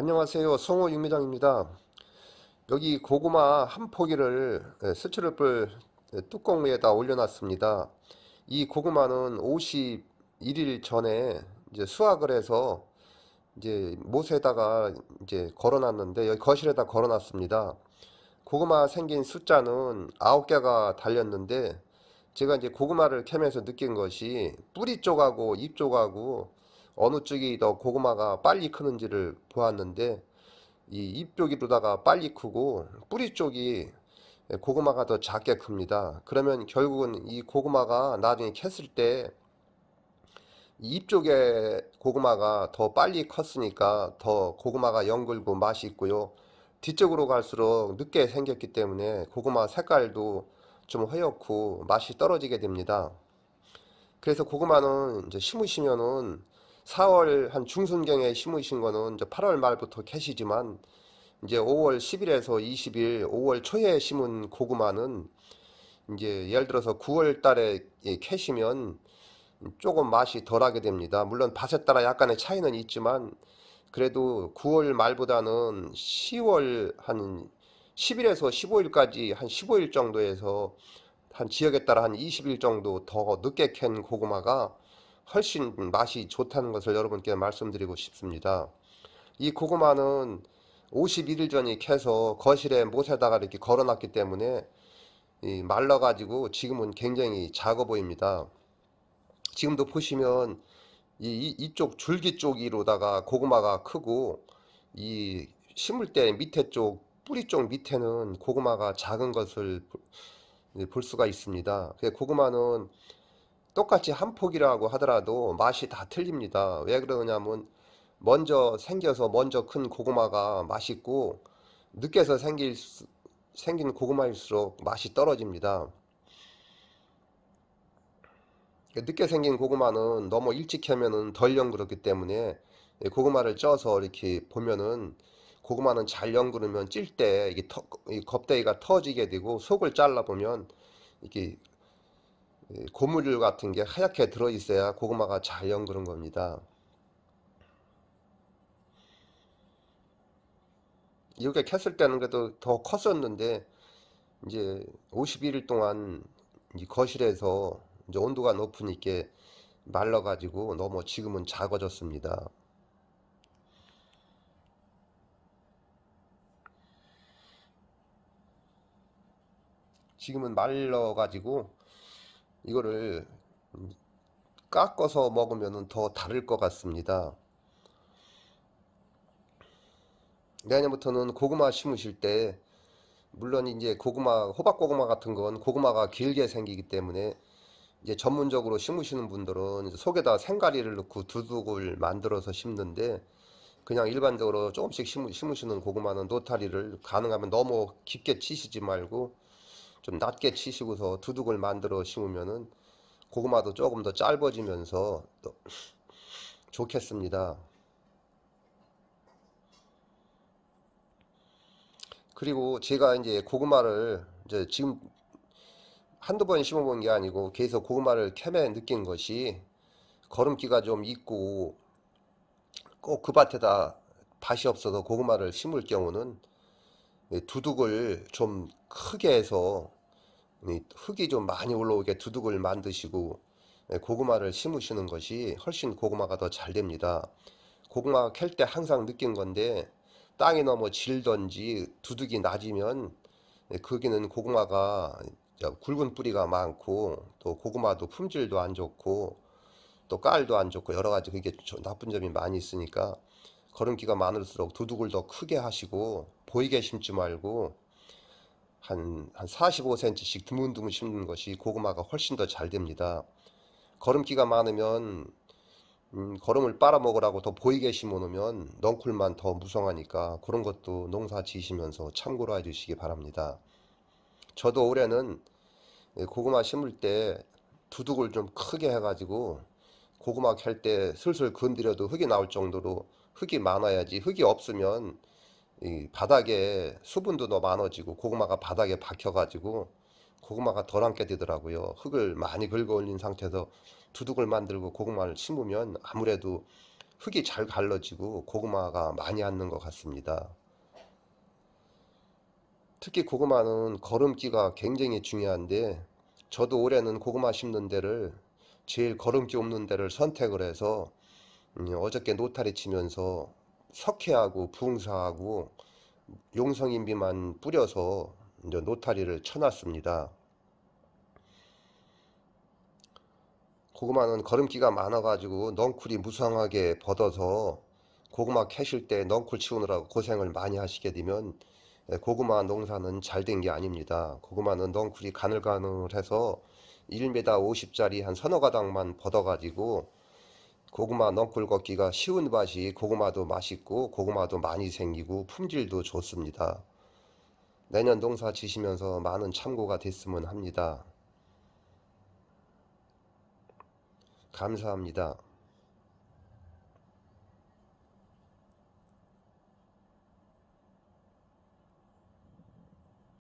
안녕하세요. 송호 육미장입니다. 여기 고구마 한 포기를 예, 스치를 뿔 예, 뚜껑 에다 올려놨습니다. 이 고구마는 51일 전에 이제 수확을 해서 이제 못에다가 이제 걸어놨는데 여기 거실에다 걸어놨습니다. 고구마 생긴 숫자는 9개가 달렸는데 제가 이제 고구마를 캐면서 느낀 것이 뿌리 쪽하고 잎 쪽하고 어느 쪽이 더 고구마가 빨리 크는지를 보았는데 이 잎 쪽이로다가 빨리 크고 뿌리 쪽이 고구마가 더 작게 큽니다. 그러면 결국은 이 고구마가 나중에 캤을 때잎 쪽에 고구마가 더 빨리 컸으니까 더 고구마가 연글고 맛이 있고요. 뒤쪽으로 갈수록 늦게 생겼기 때문에 고구마 색깔도 좀 허옇고 맛이 떨어지게 됩니다. 그래서 고구마는 이제 심으시면은 4월 한 중순경에 심으신 거는 이제 8월 말부터 캐시지만 이제 5월 10일에서 20일, 5월 초에 심은 고구마는 이제 예를 들어서 9월 달에 예, 캐시면 조금 맛이 덜하게 됩니다. 물론 밭에 따라 약간의 차이는 있지만 그래도 9월 말보다는 10월 한 10일에서 15일까지 한 15일 정도에서 한 지역에 따라 한 20일 정도 더 늦게 캔 고구마가 훨씬 맛이 좋다는 것을 여러분께 말씀드리고 싶습니다. 이 고구마는 51일 전에 캐서 거실에 못에다가 이렇게 걸어놨기 때문에 말라가지고 지금은 굉장히 작아 보입니다. 지금도 보시면 이, 이쪽 줄기 쪽이로다가 고구마가 크고 이 심을 때 밑에 쪽 뿌리 쪽 밑에는 고구마가 작은 것을 예, 볼 수가 있습니다. 고구마는 똑같이 한 폭이라고 하더라도 맛이 다 틀립니다. 왜 그러냐면 먼저 생겨서 먼저 큰 고구마가 맛있고 늦게서 생길 수, 생긴 고구마일수록 맛이 떨어집니다. 늦게 생긴 고구마는 너무 일찍 하면은 덜 연그렇기 때문에 고구마를 쪄서 이렇게 보면은 고구마는 잘 연그르면 찔 때 이게 터, 이 겉대기가 터지게 되고 속을 잘라 보면 이렇게 고무줄 같은 게 하얗게 들어있어야 고구마가 잘 연그런 겁니다. 이렇게 켰을 때는 그래도 더 컸었는데 이제 51일 동안 이 거실에서 이제 온도가 높으니까 말라가지고 너무 지금은 작아졌습니다. 지금은 말라가지고 이거를 깎아서 먹으면 더 다를 것 같습니다. 내년부터는 고구마 심으실 때 물론 이제 고구마 호박고구마 같은 건 고구마가 길게 생기기 때문에 이제 전문적으로 심으시는 분들은 속에다 생가리를 넣고 두둑을 만들어서 심는데 그냥 일반적으로 조금씩 심으시는 고구마는 노타리를 가능하면 너무 깊게 치시지 말고 좀 낮게 치시고서 두둑을 만들어 심으면은 고구마도 조금 더 짧아지면서 또 좋겠습니다. 그리고 제가 이제 고구마를 이제 지금 한두 번 심어본 게 아니고 계속 고구마를 캐매 느낀 것이 걸음기가좀 있고 꼭 그 밭에다 밭이 없어서 고구마를 심을 경우는 네, 두둑을 좀 크게 해서 흙이 좀 많이 올라오게 두둑을 만드시고 예, 고구마를 심으시는 것이 훨씬 고구마가 더 잘 됩니다. 고구마 캘 때 항상 느낀 건데 땅이 너무 질던지 두둑이 낮으면 예, 거기는 고구마가 굵은 뿌리가 많고 또 고구마도 품질도 안 좋고 또 깔도 안 좋고 여러 가지 그게 나쁜 점이 많이 있으니까 걸음기가 많을수록 두둑을 더 크게 하시고 보이게 심지 말고 한, 한 45cm씩 드문드문 심는 것이 고구마가 훨씬 더 잘 됩니다. 거름기가 많으면 음, 거름을 빨아먹으라고 더 보이게 심어놓으면 넝쿨만 더 무성하니까 그런 것도 농사 지으시면서 참고로 해주시기 바랍니다. 저도 올해는 고구마 심을 때 두둑을 좀 크게 해가지고 고구마 캘 때 슬슬 건드려도 흙이 나올 정도로 흙이 많아야지 흙이 없으면 이 바닥에 수분도 더 많아지고 고구마가 바닥에 박혀가지고 고구마가 덜 안게 되더라고요. 흙을 많이 긁어 올린 상태에서 두둑을 만들고 고구마를 심으면 아무래도 흙이 잘 갈라지고 고구마가 많이 앉는 것 같습니다. 특히 고구마는 걸음기가 굉장히 중요한데 저도 올해는 고구마 심는 데를 제일 걸음기 없는 데를 선택을 해서 음, 어저께 노타리 치면서 석회하고 붕사하고 용성인비만 뿌려서 이제 노타리를 쳐놨습니다. 고구마는 걸음기가 많아가지고 넝쿨이 무성하게 벗어서 고구마 캐실 때 넝쿨 치우느라고 고생을 많이 하시게 되면 예, 고구마 농사는 잘 된 게 아닙니다. 고구마는 넝쿨이 가늘가늘해서 1m 50짜리 한 서너 가닥만 벗어가지고 고구마 넝쿨 걷기가 쉬운 밭이 고구마도 맛있고 고구마도 많이 생기고 품질도 좋습니다. 내년 농사 지시면서 많은 참고가 됐으면 합니다. 감사합니다.